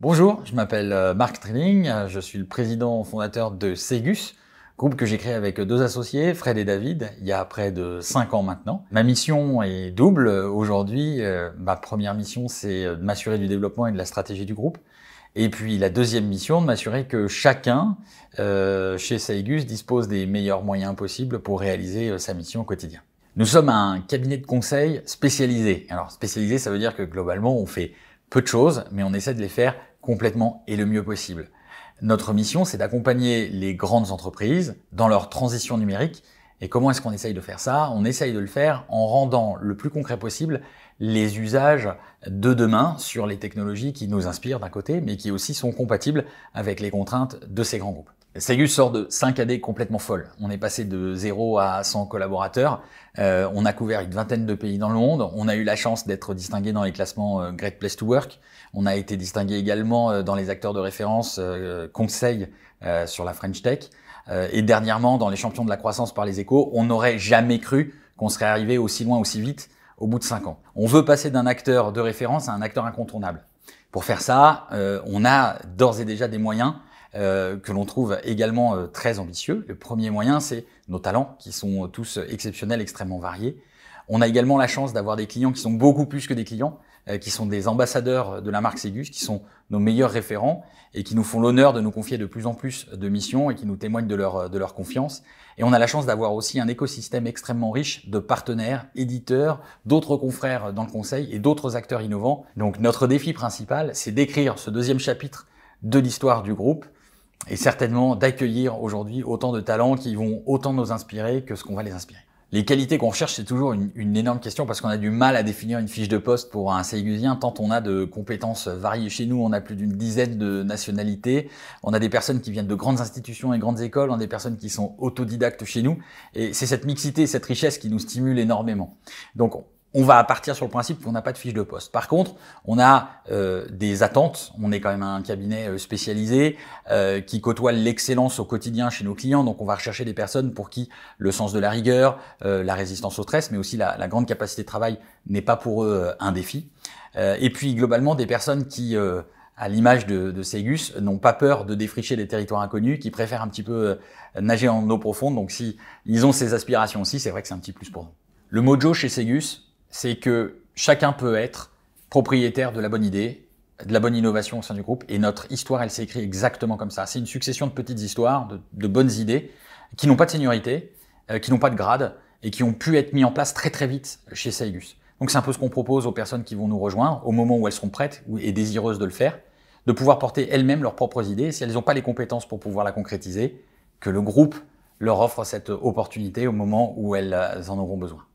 Bonjour, je m'appelle euh, Marc Trilling, euh, je suis le président fondateur de Segus, groupe que j'ai créé avec euh, deux associés, Fred et David, il y a près de 5 ans maintenant. Ma mission est double. Aujourd'hui, ma première mission, c'est de m'assurer du développement et de la stratégie du groupe. Et puis la deuxième mission, de m'assurer que chacun chez SEGUS, dispose des meilleurs moyens possibles pour réaliser sa mission au quotidien. Nous sommes un cabinet de conseil spécialisé. Alors spécialisé, ça veut dire que globalement, on fait peu de choses, mais on essaie de les faire complètement et le mieux possible. Notre mission, c'est d'accompagner les grandes entreprises dans leur transition numérique. Et comment est-ce qu'on essaye de faire ça On essaye de le faire en rendant le plus concret possible les usages de demain sur les technologies qui nous inspirent d'un côté, mais qui aussi sont compatibles avec les contraintes de ces grands groupes segu sort de 5 AD complètement folle. On est passé de 0 à 100 collaborateurs. Euh, on a couvert une vingtaine de pays dans le monde. On a eu la chance d'être distingué dans les classements euh, Great Place to Work. On a été distingué également euh, dans les acteurs de référence Conseil sur la French Tech. et dernièrement, dans les champions de la croissance par les échos, on n'aurait jamais cru qu'on serait arrivé aussi loin, aussi vite au bout de 5 ans. On veut passer d'un acteur de référence à un acteur incontournable. Pour faire ça, on a d'ores et déjà des moyens euh, que l'on trouve également euh, très ambitieux. Le premier moyen, c'est nos talents, qui sont euh, tous exceptionnels, extrêmement variés. On a également la chance d'avoir des clients qui sont beaucoup plus que des clients, qui sont des ambassadeurs de la marque Ségus, qui sont nos meilleurs référents et qui nous font l'honneur de nous confier de plus en plus de missions et qui nous témoignent de leur, de leur confiance. Et on a la chance d'avoir aussi un écosystème extrêmement riche de partenaires, éditeurs, d'autres confrères dans le conseil et d'autres acteurs innovants. Donc notre défi principal, c'est d'écrire ce deuxième chapitre de l'histoire du groupe et certainement d'accueillir aujourd'hui autant de talents qui vont autant nous inspirer que ce qu'on va les inspirer. Les qualités qu'on recherche, c'est toujours une, énorme question parce qu'on a du mal à définir une fiche de poste pour un séguisien tant on a de compétences variées chez nous, on a plus d'une dizaine de nationalités, on a des personnes qui viennent de grandes institutions et grandes écoles, on a des personnes qui sont autodidactes chez nous, et c'est cette mixité, cette richesse qui nous stimule énormément. Donc on va partir sur le principe qu'on n'a pas de fiche de poste. Par contre, on a euh, des attentes. On est quand même un cabinet euh, spécialisé euh, qui côtoie l'excellence au quotidien chez nos clients. Donc, on va rechercher des personnes pour qui le sens de la rigueur, la résistance au stress, mais aussi la, grande capacité de travail n'est pas pour eux un défi. et puis, globalement, des personnes qui à l'image de, de Ségus, n'ont pas peur de défricher des territoires inconnus, qui préfèrent un petit peu nager en eau profonde. Donc, si ils ont ces aspirations aussi, c'est vrai que c'est un petit plus pour eux. Le mojo chez Ségus, c'est que chacun peut être propriétaire de la bonne idée, de la bonne innovation au sein du groupe. Et notre histoire, elle s'est écrite exactement comme ça. C'est une succession de petites histoires, de, bonnes idées, qui n'ont pas de seniorité, euh, qui n'ont pas de grade, et qui ont pu être mis en place très très vite chez Saigus. Donc c'est un peu ce qu'on propose aux personnes qui vont nous rejoindre, au moment où elles seront prêtes et désireuses de le faire, de pouvoir porter elles-mêmes leurs propres idées, et si elles n'ont pas les compétences pour pouvoir la concrétiser, que le groupe leur offre cette opportunité au moment où elles en auront besoin.